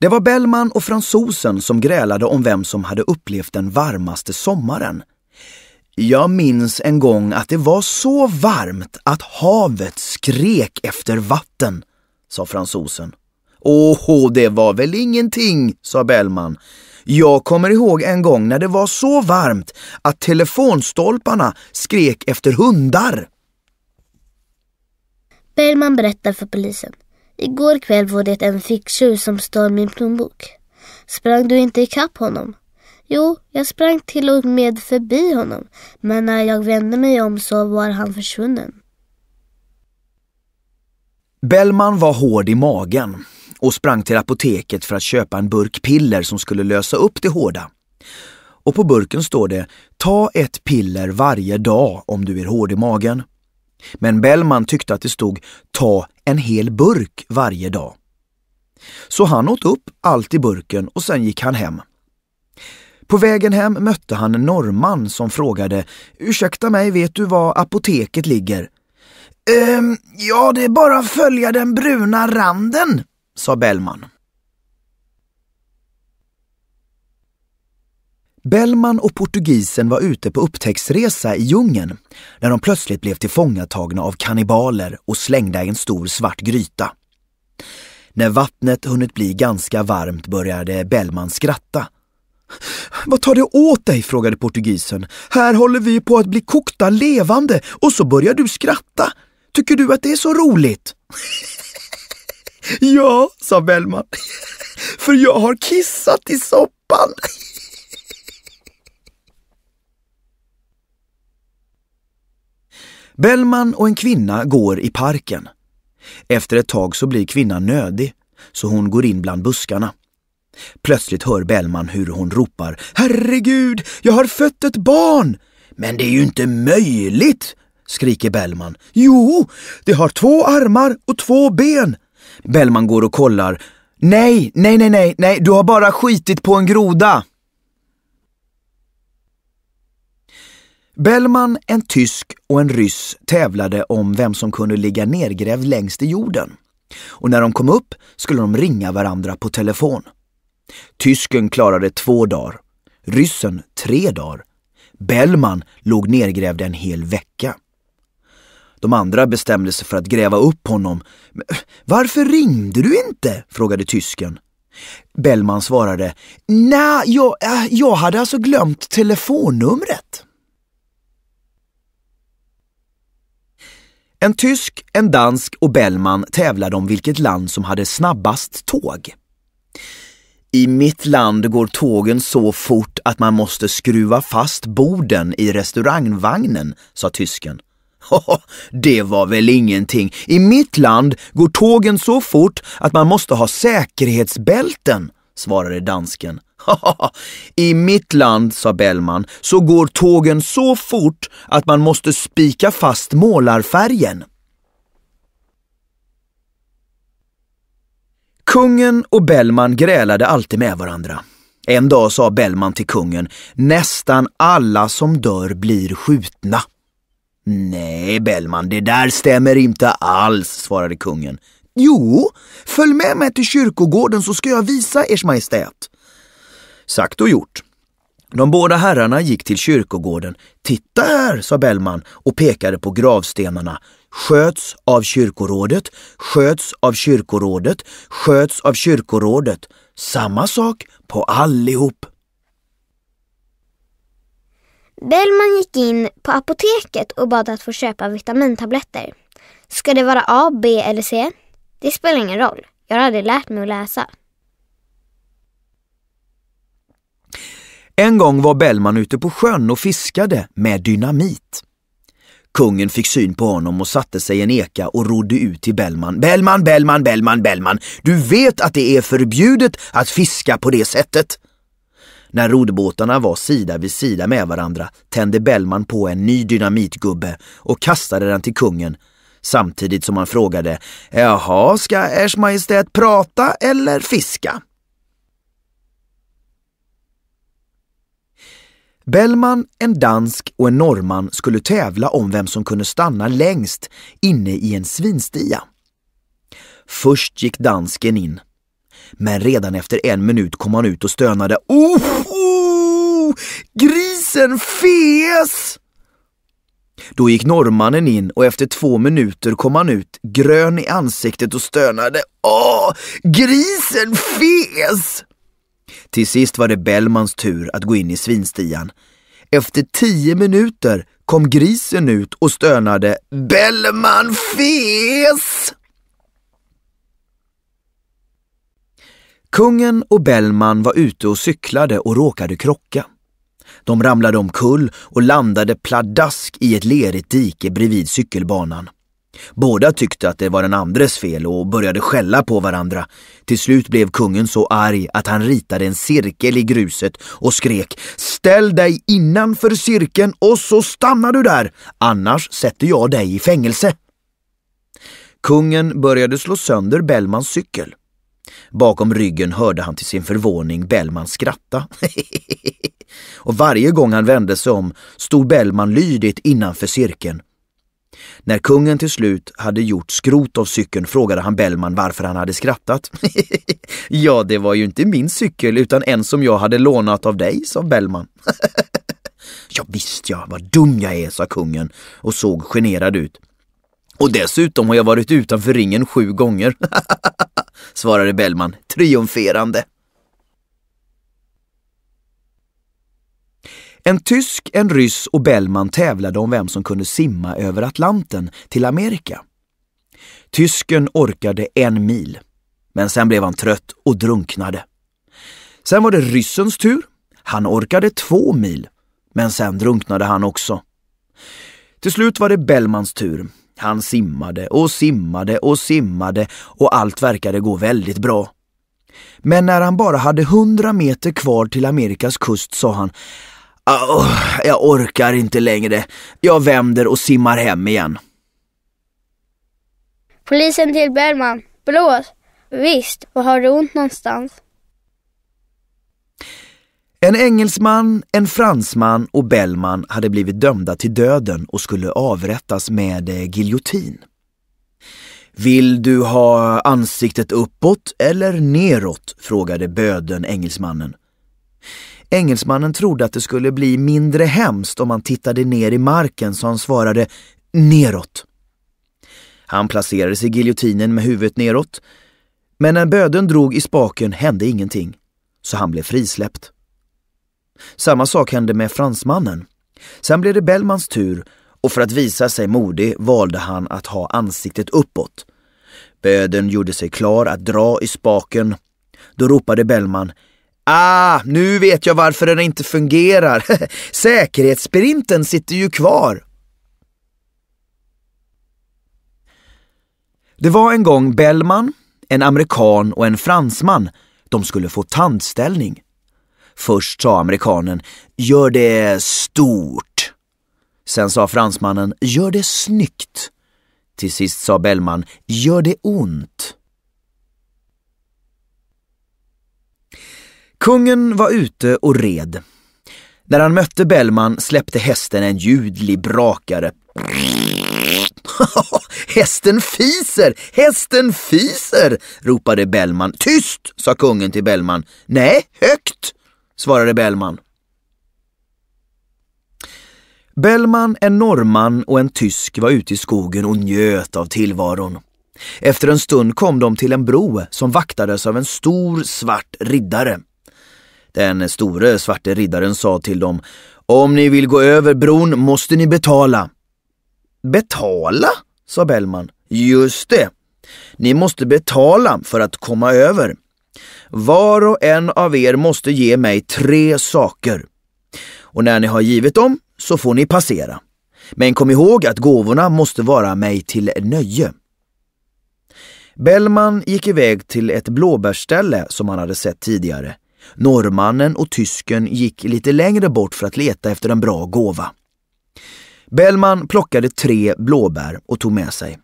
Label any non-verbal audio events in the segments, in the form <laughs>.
Det var Bellman och fransosen som grälade om vem som hade upplevt den varmaste sommaren. Jag minns en gång att det var så varmt att havet skrek efter vatten, sa fransosen. Åh, det var väl ingenting, sa Bellman. Jag kommer ihåg en gång när det var så varmt att telefonstolparna skrek efter hundar. Bellman berättar för polisen Igår kväll var det en ficktjuv som stal min plånbok. Sprang du inte ikapp honom? Jo, jag sprang till och med förbi honom, men när jag vände mig om så var han försvunnen. Bellman var hård i magen och sprang till apoteket för att köpa en burk piller som skulle lösa upp det hårda. Och på burken står det “Ta ett piller varje dag om du är hård i magen”. Men Bellman tyckte att det stod ta en hel burk varje dag. Så han åt upp allt i burken och sen gick han hem. På vägen hem mötte han en norrman som frågade Ursäkta mig, vet du var apoteket ligger? Ehm, ja, det är bara att följa den bruna randen, sa Bellman. Bellman och portugisen var ute på upptäcktsresa i djungeln när de plötsligt blev tillfångatagna av kannibaler och slängda i en stor svart gryta. När vattnet hunnit bli ganska varmt började Bellman skratta. Vad tar det åt dig? frågade portugisen. Här håller vi på att bli kokta levande och så börjar du skratta. Tycker du att det är så roligt? <laughs> ja, sa Bellman. För jag har kissat i soppan. Bellman och en kvinna går i parken. Efter ett tag så blir kvinnan nödig, så hon går in bland buskarna. Plötsligt hör Bellman hur hon ropar ”Herregud, jag har fött ett barn!” ”Men det är ju inte möjligt!” skriker Bellman. ”Jo, det har två armar och två ben!” Bellman går och kollar. ”Nej, nej, nej, nej, nej, du har bara skitit på en groda!” Bellman, en tysk och en ryss tävlade om vem som kunde ligga nergrävd längst i jorden. Och när de kom upp skulle de ringa varandra på telefon. Tysken klarade två dagar, ryssen tre dagar. Bellman låg nergrävd en hel vecka. De andra bestämde sig för att gräva upp honom. Varför ringde du inte? frågade tysken. Bellman svarade, nej, jag, eh, jag hade alltså glömt telefonnumret. En tysk, en dansk och Bellman tävlade om vilket land som hade snabbast tåg. I mitt land går tågen så fort att man måste skruva fast borden i restaurangvagnen, sa tysken. <laughs> Det var väl ingenting. I mitt land går tågen så fort att man måste ha säkerhetsbälten, svarade dansken. <laughs> I mitt land, sa Bellman, så går tågen så fort att man måste spika fast målarfärgen. Kungen och Bellman grälade alltid med varandra. En dag sa Bellman till kungen, nästan alla som dör blir skjutna. Nej, Bellman, det där stämmer inte alls, svarade kungen. Jo, följ med mig till kyrkogården så ska jag visa ers majestät. Sagt och gjort. De båda herrarna gick till kyrkogården. Titta här, sa Bellman och pekade på gravstenarna. Sköts av kyrkorådet, sköts av kyrkorådet, sköts av kyrkorådet. Samma sak på allihop. Bellman gick in på apoteket och bad att få köpa vitamintabletter. Ska det vara A, B eller C? Det spelar ingen roll. Jag hade lärt mig att läsa. En gång var Bellman ute på sjön och fiskade med dynamit. Kungen fick syn på honom och satte sig i en eka och rodde ut till Bellman. Bellman, Bellman, Bellman, Bellman! Du vet att det är förbjudet att fiska på det sättet! När rodbåtarna var sida vid sida med varandra tände Bellman på en ny dynamitgubbe och kastade den till kungen samtidigt som han frågade ”Jaha, ska Ers Majestät prata eller fiska?” Bellman, en dansk och en norrman skulle tävla om vem som kunde stanna längst inne i en svinstia. Först gick dansken in, men redan efter en minut kom han ut och stönade oh, oh, Grisen fes! Då gick norrmannen in och efter två minuter kom han ut grön i ansiktet och stönade Åh, grisen fes! Till sist var det Bellmans tur att gå in i svinstian. Efter tio minuter kom grisen ut och stönade Bellman fes! Kungen och Bellman var ute och cyklade och råkade krocka. De ramlade omkull och landade pladask i ett lerigt dike bredvid cykelbanan. Båda tyckte att det var den andres fel och började skälla på varandra. Till slut blev kungen så arg att han ritade en cirkel i gruset och skrek Ställ dig innanför cirkeln och så stannar du där, annars sätter jag dig i fängelse. Kungen började slå sönder Bellmans cykel. Bakom ryggen hörde han till sin förvåning Bellman skratta. <laughs> och varje gång han vände sig om stod Bellman lydigt innanför cirkeln när kungen till slut hade gjort skrot av cykeln frågade han Bellman varför han hade skrattat. <laughs> ja, det var ju inte min cykel utan en som jag hade lånat av dig, sa Bellman. <laughs> ja, visst ja, vad dum jag är, sa kungen och såg generad ut. Och dessutom har jag varit utanför ringen sju gånger, <laughs> svarade Bellman triumferande. En tysk, en ryss och Bellman tävlade om vem som kunde simma över Atlanten till Amerika. Tysken orkade en mil, men sen blev han trött och drunknade. Sen var det ryssens tur. Han orkade två mil, men sen drunknade han också. Till slut var det Bellmans tur. Han simmade och simmade och simmade och allt verkade gå väldigt bra. Men när han bara hade hundra meter kvar till Amerikas kust sa han Oh, jag orkar inte längre. Jag vänder och simmar hem igen. Polisen till Bergman. Blås. Visst, och har du ont någonstans? En engelsman, en fransman och Bellman hade blivit dömda till döden och skulle avrättas med eh, giljotin. Vill du ha ansiktet uppåt eller neråt? frågade böden engelsmannen. Engelsmannen trodde att det skulle bli mindre hemskt om han tittade ner i marken så han svarade neråt. Han placerade sig i giljotinen med huvudet neråt, men när böden drog i spaken hände ingenting, så han blev frisläppt. Samma sak hände med fransmannen. Sen blev det Bellmans tur och för att visa sig modig valde han att ha ansiktet uppåt. Böden gjorde sig klar att dra i spaken. Då ropade Bellman Ah, nu vet jag varför den inte fungerar. <laughs> Säkerhetssprinten sitter ju kvar. Det var en gång Bellman, en amerikan och en fransman. De skulle få tandställning. Först sa amerikanen, gör det stort. Sen sa fransmannen, gör det snyggt. Till sist sa Bellman, gör det ont. Kungen var ute och red. När han mötte Bellman släppte hästen en ljudlig brakare. <laughs> hästen fiser! Hästen fiser! ropade Bellman. Tyst, sa kungen till Bellman. Nej, högt, svarade Bellman. Bellman, en norrman och en tysk var ute i skogen och njöt av tillvaron. Efter en stund kom de till en bro som vaktades av en stor svart riddare. Den store svarte riddaren sa till dem, om ni vill gå över bron måste ni betala. Betala? sa Bellman. Just det. Ni måste betala för att komma över. Var och en av er måste ge mig tre saker. Och när ni har givit dem så får ni passera. Men kom ihåg att gåvorna måste vara mig till nöje. Bellman gick iväg till ett blåbärsställe som han hade sett tidigare. Norrmannen och tysken gick lite längre bort för att leta efter en bra gåva. Bellman plockade tre blåbär och tog med sig.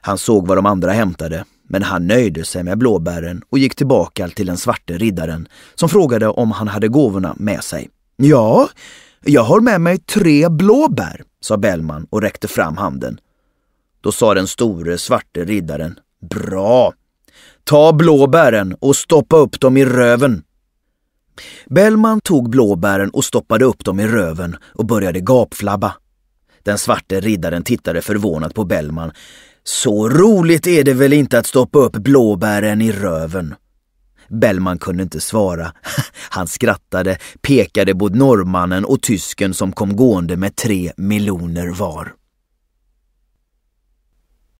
Han såg vad de andra hämtade, men han nöjde sig med blåbären och gick tillbaka till den svarte riddaren som frågade om han hade gåvorna med sig. Ja, jag har med mig tre blåbär, sa Bellman och räckte fram handen. Då sa den store svarte riddaren Bra, Ta blåbären och stoppa upp dem i röven. Bellman tog blåbären och stoppade upp dem i röven och började gapflabba. Den svarte riddaren tittade förvånat på Bellman. Så roligt är det väl inte att stoppa upp blåbären i röven? Bellman kunde inte svara. <laughs> Han skrattade, pekade både norrmannen och tysken som kom gående med tre miljoner var.